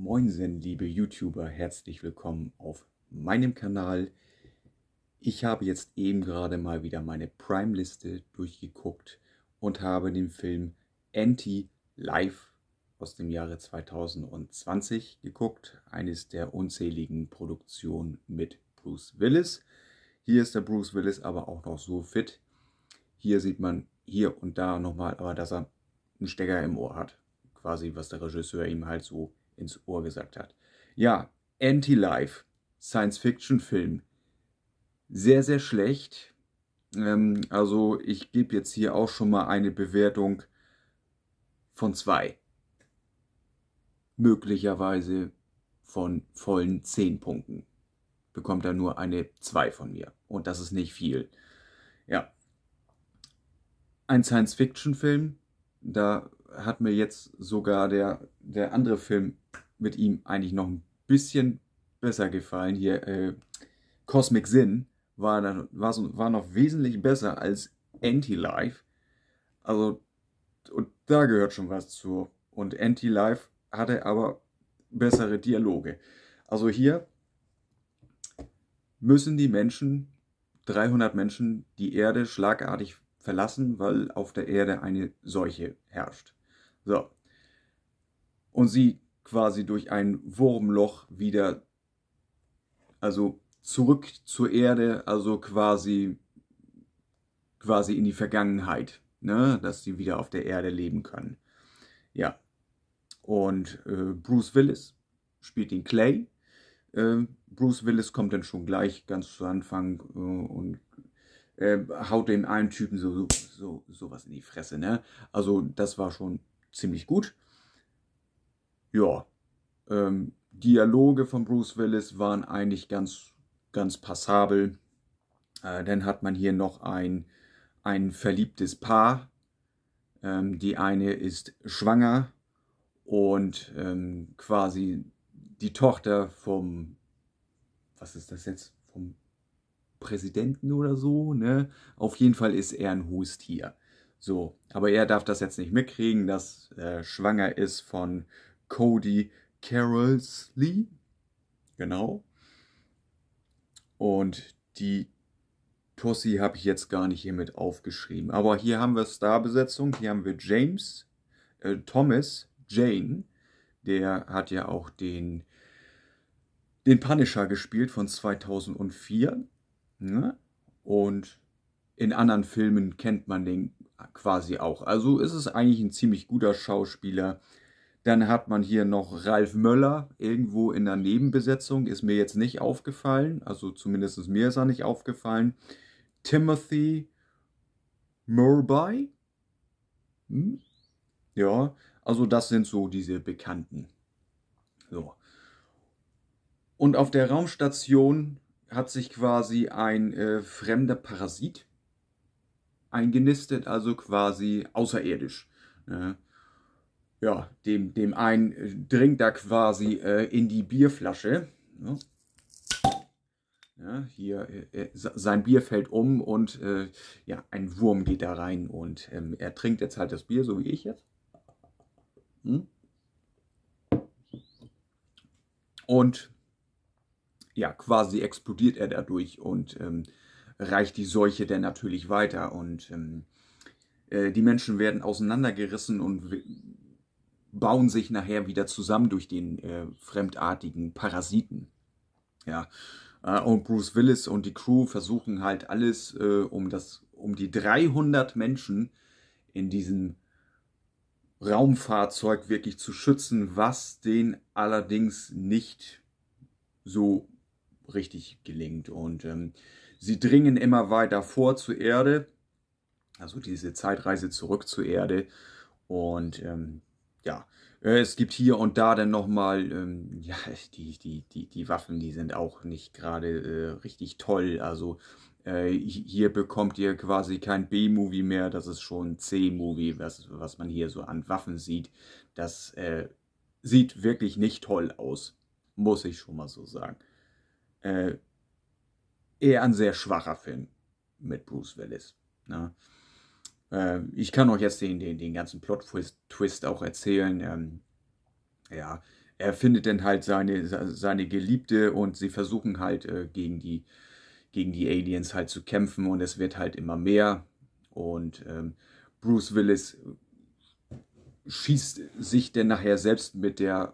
Moinsen, liebe YouTuber, herzlich willkommen auf meinem Kanal. Ich habe jetzt eben gerade mal wieder meine Prime-Liste durchgeguckt und habe den Film Anti Live aus dem Jahre 2020 geguckt, eines der unzähligen Produktionen mit Bruce Willis. Hier ist der Bruce Willis aber auch noch so fit. Hier sieht man hier und da nochmal, aber dass er einen Stecker im Ohr hat, quasi was der Regisseur ihm halt so ins Ohr gesagt hat. Ja, Anti-Life, Science-Fiction-Film. Sehr, sehr schlecht. Ähm, also ich gebe jetzt hier auch schon mal eine Bewertung von zwei. Möglicherweise von vollen zehn Punkten bekommt er nur eine zwei von mir. Und das ist nicht viel. Ja. Ein Science-Fiction-Film, da hat mir jetzt sogar der, der andere Film mit ihm eigentlich noch ein bisschen besser gefallen. Hier äh, Cosmic Sin war, dann, war, so, war noch wesentlich besser als Anti-Life. Also, und da gehört schon was zu. Und Anti-Life hatte aber bessere Dialoge. Also hier müssen die Menschen, 300 Menschen, die Erde schlagartig verlassen, weil auf der Erde eine Seuche herrscht. So. Und sie quasi durch ein Wurmloch wieder, also zurück zur Erde, also quasi, quasi in die Vergangenheit, ne? dass sie wieder auf der Erde leben können. Ja. Und äh, Bruce Willis spielt den Clay. Äh, Bruce Willis kommt dann schon gleich ganz zu Anfang äh, und äh, haut dem einen Typen so, so, so, sowas in die Fresse, ne? Also das war schon ziemlich gut. Ja, ähm, Dialoge von Bruce Willis waren eigentlich ganz, ganz passabel. Äh, dann hat man hier noch ein, ein verliebtes Paar. Ähm, die eine ist schwanger und ähm, quasi die Tochter vom, was ist das jetzt, vom Präsidenten oder so, ne? Auf jeden Fall ist er ein Hustier. Tier. So, aber er darf das jetzt nicht mitkriegen, dass er äh, schwanger ist von Cody Carrollsley. Genau. Und die Tussi habe ich jetzt gar nicht hier mit aufgeschrieben. Aber hier haben wir Starbesetzung. Hier haben wir James, äh, Thomas, Jane. Der hat ja auch den, den Punisher gespielt von 2004. Ne? Und in anderen Filmen kennt man den quasi auch. Also ist es eigentlich ein ziemlich guter Schauspieler. Dann hat man hier noch Ralf Möller irgendwo in der Nebenbesetzung, ist mir jetzt nicht aufgefallen, also zumindest mir ist er nicht aufgefallen. Timothy Murby? Hm? Ja, also das sind so diese Bekannten. So. Und auf der Raumstation hat sich quasi ein äh, fremder Parasit eingenistet, also quasi außerirdisch. Äh, ja, dem, dem einen äh, dringt er quasi äh, in die Bierflasche. Ne? Ja, hier äh, äh sein Bier fällt um und äh, ja, ein Wurm geht da rein und ähm, er trinkt jetzt halt das Bier, so wie ich jetzt. Hm? Und ja, quasi explodiert er dadurch und ähm, reicht die Seuche denn natürlich weiter und ähm, äh, die Menschen werden auseinandergerissen und bauen sich nachher wieder zusammen durch den äh, fremdartigen Parasiten. Ja. Äh, und Bruce Willis und die Crew versuchen halt alles, äh, um, das, um die 300 Menschen in diesem Raumfahrzeug wirklich zu schützen, was den allerdings nicht so richtig gelingt. Und ähm, Sie dringen immer weiter vor zur Erde, also diese Zeitreise zurück zur Erde. Und ähm, ja, äh, es gibt hier und da dann nochmal, ähm, ja, die, die, die, die Waffen, die sind auch nicht gerade äh, richtig toll. Also äh, hier bekommt ihr quasi kein B-Movie mehr, das ist schon C-Movie, was, was man hier so an Waffen sieht. Das äh, sieht wirklich nicht toll aus, muss ich schon mal so sagen. Äh, eher ein sehr schwacher Film mit Bruce Willis. Ne? Ähm, ich kann euch jetzt den, den, den ganzen Plot-Twist auch erzählen. Ähm, ja, er findet dann halt seine, seine Geliebte und sie versuchen halt äh, gegen, die, gegen die Aliens halt zu kämpfen und es wird halt immer mehr. Und ähm, Bruce Willis schießt sich denn nachher selbst mit der,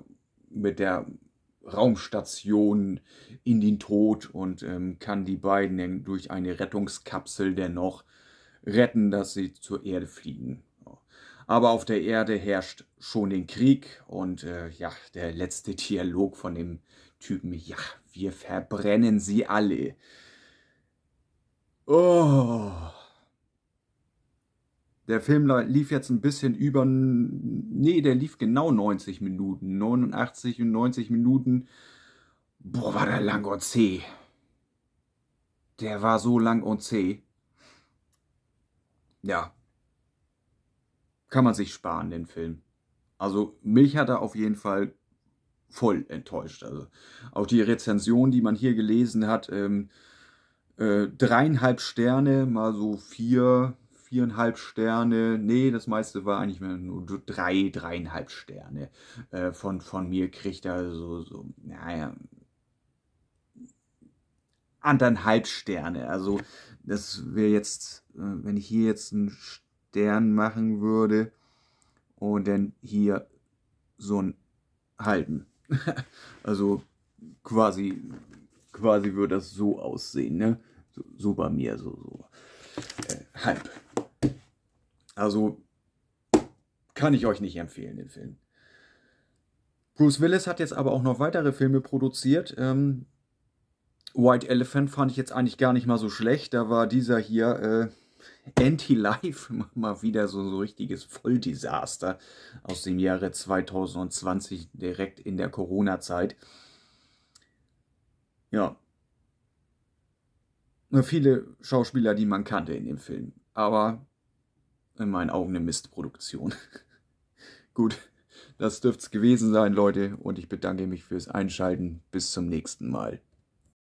mit der Raumstation in den Tod und ähm, kann die beiden dann durch eine Rettungskapsel dennoch retten, dass sie zur Erde fliegen. Aber auf der Erde herrscht schon den Krieg und äh, ja, der letzte Dialog von dem Typen, ja, wir verbrennen sie alle. Oh. Der Film lief jetzt ein bisschen über, nee, der lief genau 90 Minuten, 89 und 90 Minuten. Boah, war der lang und zäh. Der war so lang und zäh. Ja. Kann man sich sparen, den Film. Also mich hat er auf jeden Fall voll enttäuscht. Also auch die Rezension, die man hier gelesen hat, ähm, äh, dreieinhalb Sterne, mal so vier, viereinhalb Sterne. Nee, das meiste war eigentlich nur drei, dreieinhalb Sterne. Äh, von, von mir kriegt er so, so, naja, anderthalb Sterne. Also, das wäre jetzt, äh, wenn ich hier jetzt einen Stern machen würde und dann hier so einen halben. also quasi, quasi würde das so aussehen, ne? So, so bei mir, so, so äh, halb. Also kann ich euch nicht empfehlen, den Film. Bruce Willis hat jetzt aber auch noch weitere Filme produziert. Ähm, White Elephant fand ich jetzt eigentlich gar nicht mal so schlecht. Da war dieser hier äh, Anti-Life mal wieder so ein so richtiges Volldesaster aus dem Jahre 2020, direkt in der Corona-Zeit. Ja. Viele Schauspieler, die man kannte in dem Film. Aber in meinen Augen eine Mistproduktion. Gut, das dürft's gewesen sein, Leute, und ich bedanke mich fürs Einschalten. Bis zum nächsten Mal.